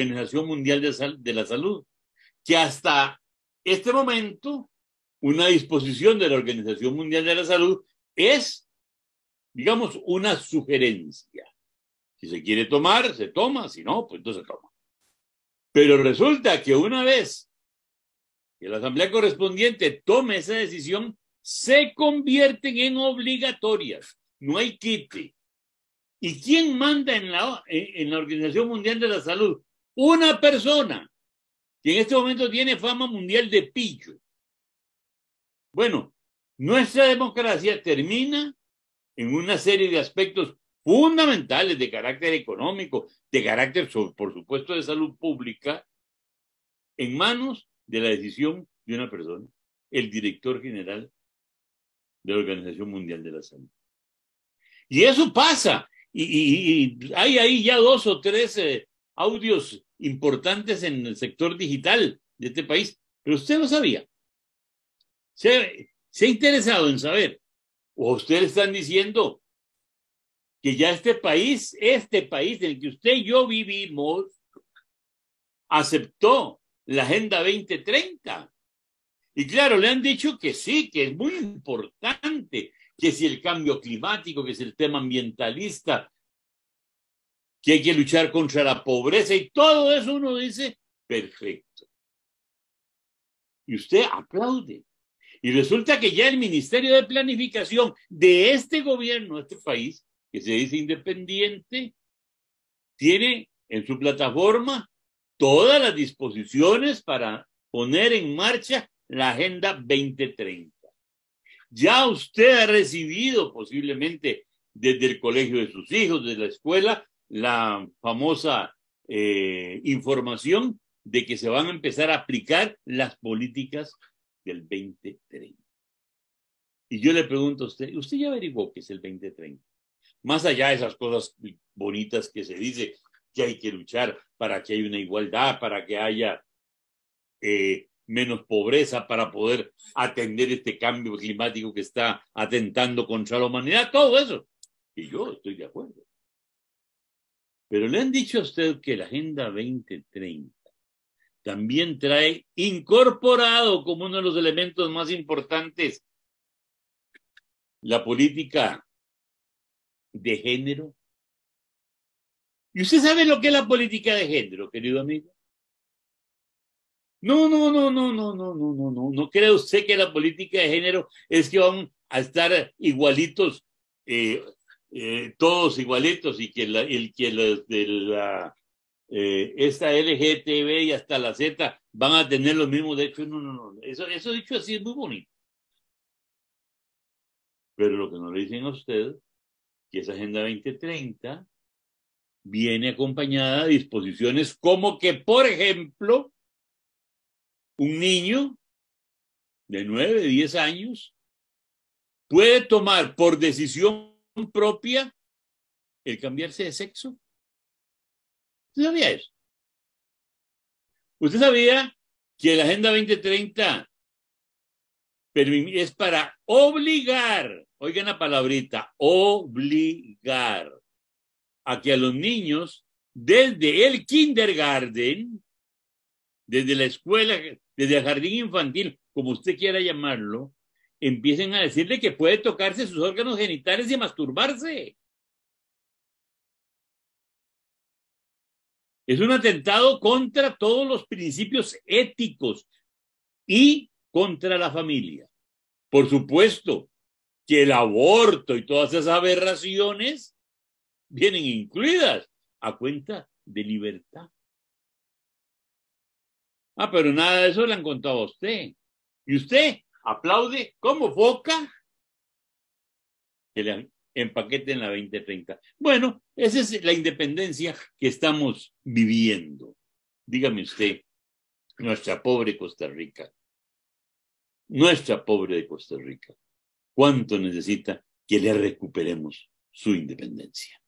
Organización Mundial de, la Salud, que hasta este momento una disposición de la Organización Mundial de la Salud es, digamos, una sugerencia. Si se quiere tomar, se toma, si no, pues entonces se toma. Pero resulta que una vez que la asamblea correspondiente tome esa decisión, se convierten en obligatorias, no hay quite. ¿Y quién manda en la Organización Mundial de la Salud? Una persona que en este momento tiene fama mundial de pillo. Bueno, nuestra democracia termina en una serie de aspectos fundamentales de carácter económico, de carácter, por supuesto, de salud pública, en manos de la decisión de una persona, el director general de la Organización Mundial de la Salud. Y eso pasa, y, hay ahí ya dos o tres eh, audios importantes en el sector digital de este país, pero usted no sabía. ¿Se, ha interesado en saber? ¿O ustedes están diciendo que ya este país, este país en el que usted y yo vivimos, aceptó la Agenda 2030? Y claro, le han dicho que sí, que es muy importante, que si el cambio climático, que es el tema ambientalista, que hay que luchar contra la pobreza y todo eso uno dice, perfecto. Y usted aplaude. Y resulta que ya el Ministerio de Planificación de este gobierno, este país, que se dice independiente, tiene en su plataforma todas las disposiciones para poner en marcha la Agenda 2030. Ya usted ha recibido posiblemente desde el colegio de sus hijos, desde la escuela, la famosa eh, información de que se van a empezar a aplicar las políticas del 2030. Y yo le pregunto a usted, ¿usted ya averiguó qué es el 2030? Más allá de esas cosas bonitas que se dice que hay que luchar para que haya una igualdad, para que haya eh, menos pobreza, para poder atender este cambio climático que está atentando contra la humanidad, todo eso. Y yo estoy de acuerdo. Pero le han dicho a usted que la Agenda 2030 también trae incorporado como uno de los elementos más importantes la política de género. ¿Y usted sabe lo que es la política de género, querido amigo? No, no, no, no, no, no, no, no, no. No cree usted que la política de género es que van a estar igualitos eh, eh, todos igualitos y que el que de la eh, esta LGTB y hasta la Z van a tener los mismos derechos. No, no, no. Eso, dicho así es muy bonito. Pero lo que no le dicen a usted, que esa Agenda 2030 viene acompañada de disposiciones como que, por ejemplo, un niño de 9, 10 años puede tomar por decisión propia el cambiarse de sexo? ¿Usted sabía eso? ¿Usted sabía que la Agenda 2030 es para obligar, oigan la palabrita, obligar a que a los niños desde el kindergarten, desde la escuela, desde el jardín infantil, como usted quiera llamarlo, empiecen a decirle que puede tocarse sus órganos genitales y masturbarse. Es un atentado contra todos los principios éticos y contra la familia. Por supuesto que el aborto y todas esas aberraciones vienen incluidas a cuenta de libertad. Ah, pero nada de eso le han contado a usted. Y usted aplaude como Boca que le en la 2030. Bueno, esa es la independencia que estamos viviendo. Dígame usted, nuestra pobre Costa Rica, nuestra pobre de Costa Rica, ¿cuánto necesita que le recuperemos su independencia?